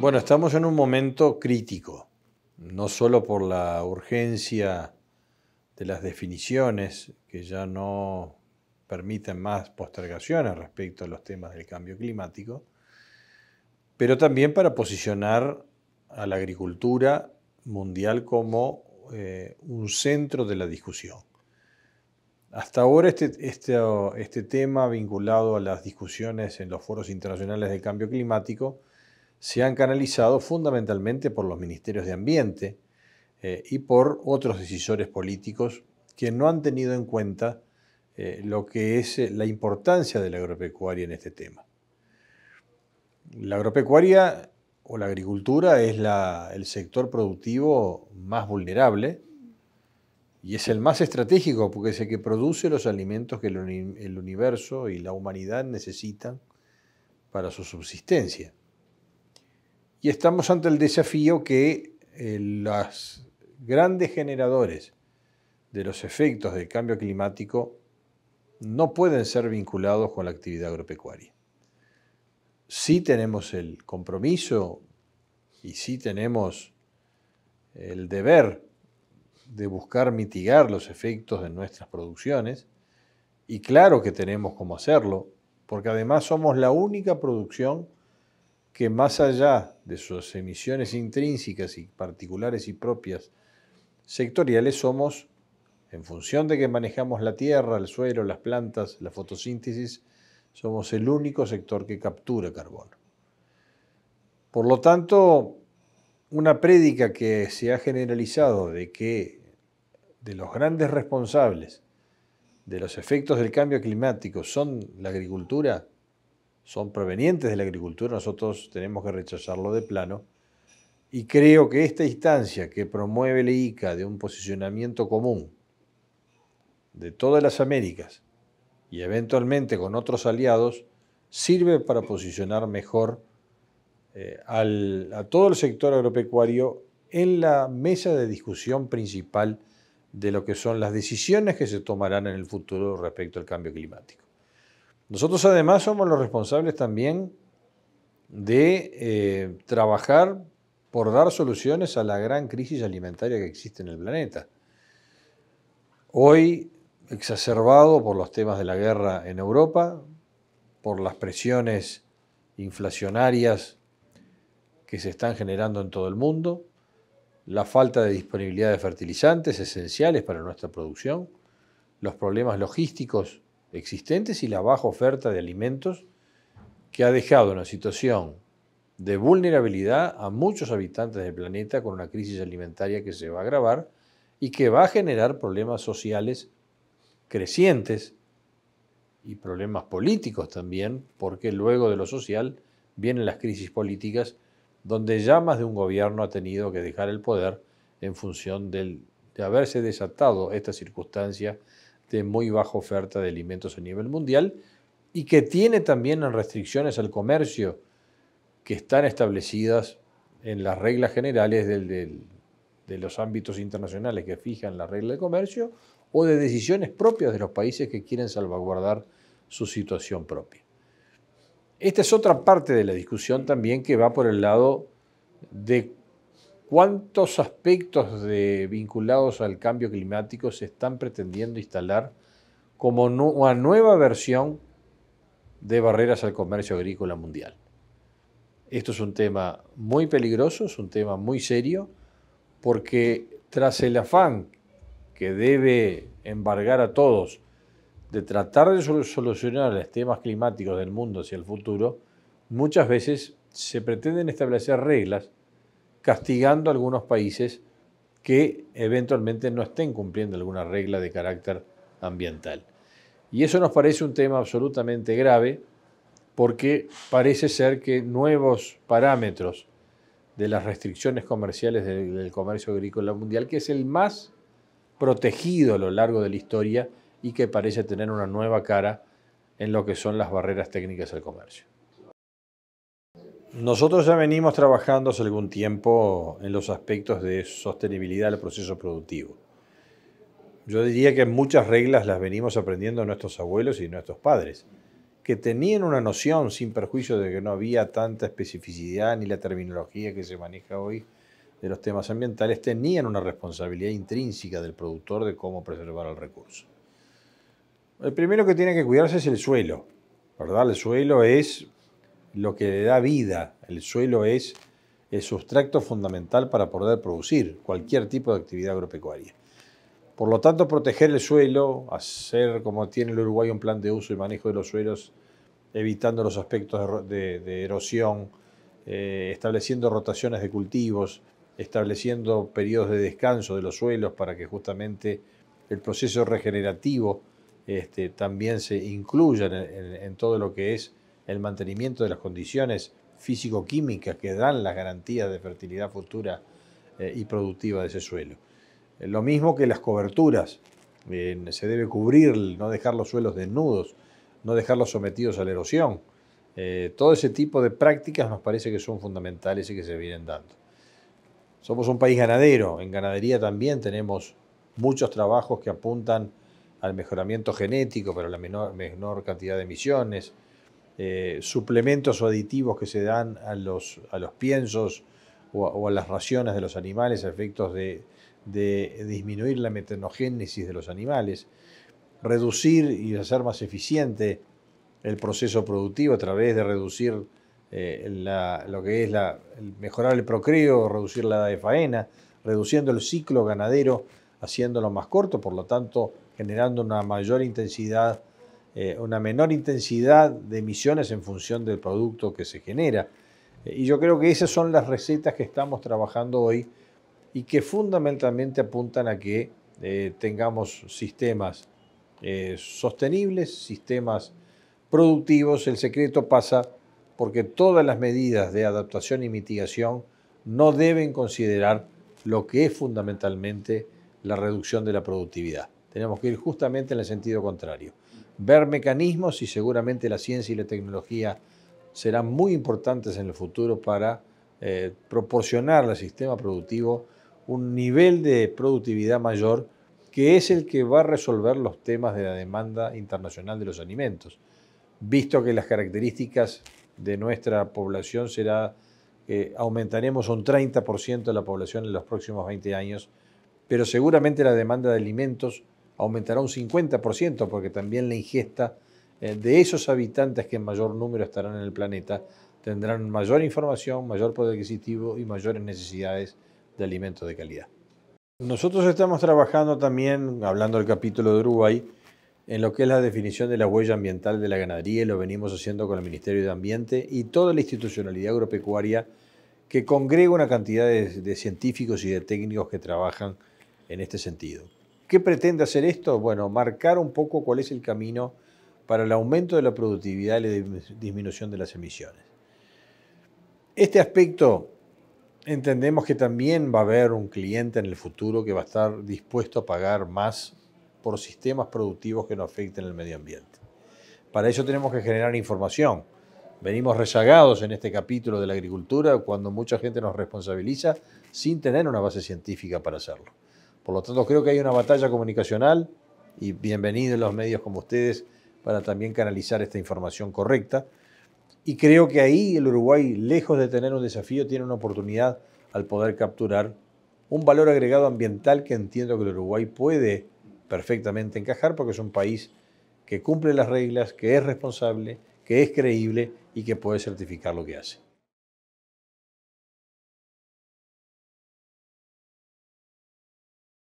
Bueno, estamos en un momento crítico, no solo por la urgencia de las definiciones que ya no permiten más postergaciones respecto a los temas del cambio climático, pero también para posicionar a la agricultura mundial como eh, un centro de la discusión. Hasta ahora este, este, este, tema vinculado a las discusiones en los foros internacionales del cambio climático se han canalizado fundamentalmente por los ministerios de Ambiente eh, y por otros decisores políticos que no han tenido en cuenta eh, lo que es eh, la importancia de la agropecuaria en este tema. La agropecuaria o la agricultura es el sector productivo más vulnerable y es el más estratégico porque es el que produce los alimentos que el, el universo y la humanidad necesitan para su subsistencia y estamos ante el desafío que eh, los grandes generadores de los efectos del cambio climático no pueden ser vinculados con la actividad agropecuaria. Sí tenemos el compromiso y sí tenemos el deber de buscar mitigar los efectos de nuestras producciones y claro que tenemos cómo hacerlo, porque además somos la única producción que más allá de sus emisiones intrínsecas y particulares y propias sectoriales, somos, en función de que manejamos la tierra, el suelo, las plantas, la fotosíntesis, somos el único sector que captura carbono. Por lo tanto, una prédica que se ha generalizado de que de los grandes responsables de los efectos del cambio climático son la agricultura, son provenientes de la agricultura, nosotros tenemos que rechazarlo de plano. Y creo que esta instancia que promueve la ICA de un posicionamiento común de todas las Américas y eventualmente con otros aliados, sirve para posicionar mejor eh, a todo el sector agropecuario en la mesa de discusión principal de lo que son las decisiones que se tomarán en el futuro respecto al cambio climático. Nosotros además somos los responsables también de eh, trabajar por dar soluciones a la gran crisis alimentaria que existe en el planeta. Hoy, exacerbado por los temas de la guerra en Europa, por las presiones inflacionarias que se están generando en todo el mundo, la falta de disponibilidad de fertilizantes esenciales para nuestra producción, los problemas logísticos existentes y la baja oferta de alimentos que ha dejado una situación de vulnerabilidad a muchos habitantes del planeta con una crisis alimentaria que se va a agravar y que va a generar problemas sociales crecientes y problemas políticos también, porque luego de lo social vienen las crisis políticas donde ya más de un gobierno ha tenido que dejar el poder en función de haberse desatado esta circunstancia de este muy baja oferta de alimentos a nivel mundial y que tiene también restricciones al comercio que están establecidas en las reglas generales de los ámbitos internacionales que fijan la regla de comercio o de decisiones propias de los países que quieren salvaguardar su situación propia. Esta es otra parte de la discusión también que va por el lado de ¿Cuántos aspectos de, vinculados al cambio climático se están pretendiendo instalar como una nueva versión de barreras al comercio agrícola mundial? Esto es un tema muy peligroso, es un tema muy serio, porque tras el afán que debe embargar a todos de tratar de solucionar los temas climáticos del mundo hacia el futuro, muchas veces se pretenden establecer reglas castigando a algunos países que eventualmente no estén cumpliendo alguna regla de carácter ambiental. Y eso nos parece un tema absolutamente grave porque parece ser que nuevos parámetros de las restricciones comerciales del, comercio agrícola mundial, que es el más protegido a lo largo de la historia y que parece tener una nueva cara en lo que son las barreras técnicas al comercio. Nosotros ya venimos trabajando hace algún tiempo en los aspectos de sostenibilidad del proceso productivo. Yo diría que muchas reglas las venimos aprendiendo nuestros abuelos y nuestros padres, que tenían una noción, sin perjuicio de que no había tanta especificidad ni la terminología que se maneja hoy de los temas ambientales, tenían una responsabilidad intrínseca del productor de cómo preservar el recurso. El primero que tiene que cuidarse es el suelo, ¿verdad? El suelo es lo que le da vida. El suelo es el sustrato fundamental para poder producir cualquier tipo de actividad agropecuaria. Por lo tanto, proteger el suelo, hacer como tiene el Uruguay un plan de uso y manejo de los suelos, evitando los aspectos de, erosión, eh, estableciendo rotaciones de cultivos, estableciendo periodos de descanso de los suelos para que justamente el proceso regenerativo este, también se incluya en todo lo que es el mantenimiento de las condiciones físico-químicas que dan las garantías de fertilidad futura eh, y productiva de ese suelo. Eh, lo mismo que las coberturas, se debe cubrir, no dejar los suelos desnudos, no dejarlos sometidos a la erosión. Eh, todo ese tipo de prácticas nos parece que son fundamentales y que se vienen dando. Somos un país ganadero, en ganadería también tenemos muchos trabajos que apuntan al mejoramiento genético pero la menor cantidad de emisiones, eh, suplementos o aditivos que se dan a los, piensos o a, las raciones de los animales a efectos de, disminuir la metanogénesis de los animales, reducir y hacer más eficiente el proceso productivo a través de reducir eh, lo que es la, mejorar el procreo, reducir la edad de faena, reduciendo el ciclo ganadero, haciéndolo más corto, por lo tanto generando una mayor intensidad eh, una menor intensidad de emisiones en función del producto que se genera. Eh, y yo creo que esas son las recetas que estamos trabajando hoy y que fundamentalmente apuntan a que eh, tengamos sistemas sostenibles, sistemas productivos. El secreto pasa porque todas las medidas de adaptación y mitigación no deben considerar lo que es fundamentalmente la reducción de la productividad. Tenemos que ir justamente en el sentido contrario. Ver mecanismos y seguramente la ciencia y la tecnología serán muy importantes en el futuro para eh, proporcionar al sistema productivo un nivel de productividad mayor que es el que va a resolver los temas de la demanda internacional de los alimentos, visto que las características de nuestra población será que eh, aumentaremos un 30% de la población en los próximos 20 años, pero seguramente la demanda de alimentos aumentará un 50% porque también la ingesta eh, de esos habitantes que en mayor número estarán en el planeta tendrán mayor información, mayor poder adquisitivo y mayores necesidades de alimentos de calidad. Nosotros estamos trabajando también, hablando del capítulo de Uruguay, en lo que es la definición de la huella ambiental de la ganadería y lo venimos haciendo con el Ministerio de Ambiente y toda la institucionalidad agropecuaria que congrega una cantidad de, de científicos y de técnicos que trabajan en este sentido. ¿Qué pretende hacer esto? Bueno, marcar un poco cuál es el camino para el aumento de la productividad y la disminución de las emisiones. Este aspecto entendemos que también va a haber un cliente en el futuro que va a estar dispuesto a pagar más por sistemas productivos que no afecten el medio ambiente. Para eso tenemos que generar información. Venimos rezagados en este capítulo de la agricultura cuando mucha gente nos responsabiliza sin tener una base científica para hacerlo. Por lo tanto, creo que hay una batalla comunicacional y bienvenidos los medios como ustedes para también canalizar esta información correcta. Y creo que ahí el Uruguay, lejos de tener un desafío, tiene una oportunidad al poder capturar un valor agregado ambiental que entiendo que el Uruguay puede perfectamente encajar porque es un país que cumple las reglas, que es responsable, que es creíble y que puede certificar lo que hace.